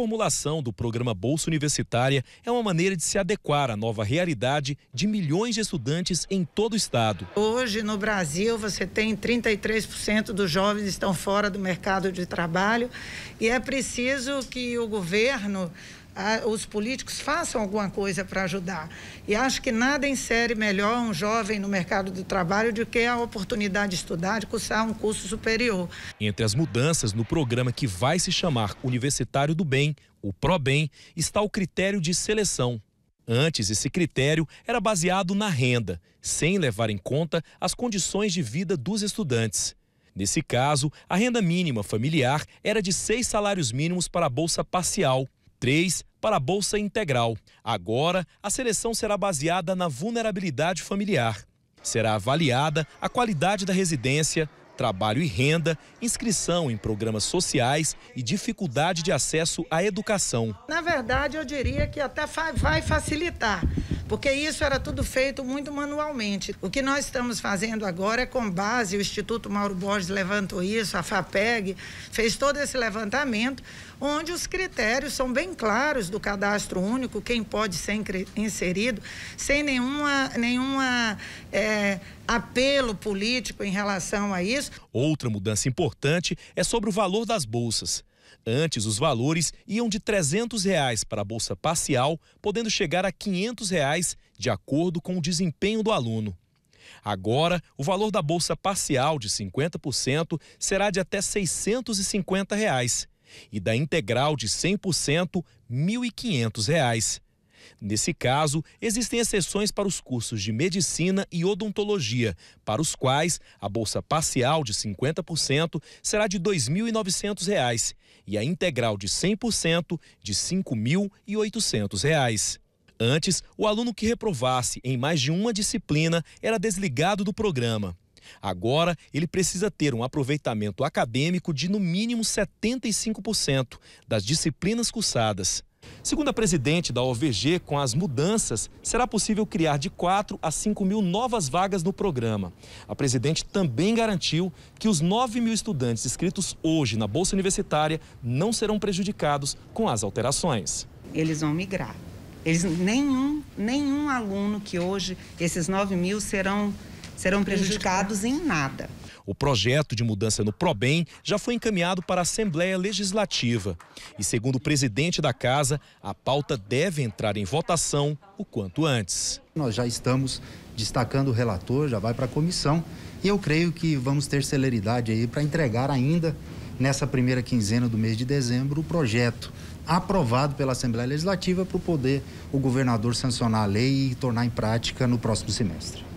reformulação do programa Bolsa Universitária é uma maneira de se adequar à nova realidade de milhões de estudantes em todo o estado. Hoje, no Brasil, você tem 33% dos jovens estão fora do mercado de trabalho e é preciso que o governo a, os políticos façam alguma coisa para ajudar. E acho que nada insere melhor um jovem no mercado do trabalho do que a oportunidade de estudar, de cursar um curso superior. Entre as mudanças no programa que vai se chamar Universitário do Bem, o ProBem, está o critério de seleção. Antes, esse critério era baseado na renda, sem levar em conta as condições de vida dos estudantes. Nesse caso, a renda mínima familiar era de seis salários mínimos para a bolsa parcial 3 para a Bolsa Integral. Agora, a seleção será baseada na vulnerabilidade familiar. Será avaliada a qualidade da residência, trabalho e renda, inscrição em programas sociais e dificuldade de acesso à educação. Na verdade, eu diria que até vai facilitar porque isso era tudo feito muito manualmente. O que nós estamos fazendo agora é com base, o Instituto Mauro Borges levantou isso, a FAPEG fez todo esse levantamento, onde os critérios são bem claros do cadastro único, quem pode ser inserido, sem nenhuma, nenhuma é, apelo político em relação a isso. Outra mudança importante é sobre o valor das bolsas. Antes, os valores iam de R$ 300 reais para a bolsa parcial, podendo chegar a R$ 500 reais, de acordo com o desempenho do aluno. Agora, o valor da bolsa parcial de 50% será de até R$ 650 reais, e da integral de 100%, R$ 1.500. Nesse caso, existem exceções para os cursos de medicina e odontologia, para os quais a bolsa parcial de 50% será de R$ 2.900 e a integral de 100% de R$ 5.800. Antes, o aluno que reprovasse em mais de uma disciplina era desligado do programa. Agora, ele precisa ter um aproveitamento acadêmico de no mínimo 75% das disciplinas cursadas. Segundo a presidente da OVG, com as mudanças, será possível criar de 4 a 5 mil novas vagas no programa. A presidente também garantiu que os 9 mil estudantes inscritos hoje na Bolsa Universitária não serão prejudicados com as alterações. Eles vão migrar. Eles, nenhum, nenhum aluno que hoje, esses 9 mil, serão, serão prejudicados em nada. O projeto de mudança no PROBEM já foi encaminhado para a Assembleia Legislativa. E, segundo o presidente da casa, a pauta deve entrar em votação o quanto antes. Nós já estamos destacando o relator, já vai para a comissão. E eu creio que vamos ter celeridade aí para entregar ainda nessa primeira quinzena do mês de dezembro o projeto aprovado pela Assembleia Legislativa para o poder o governador sancionar a lei e tornar em prática no próximo semestre.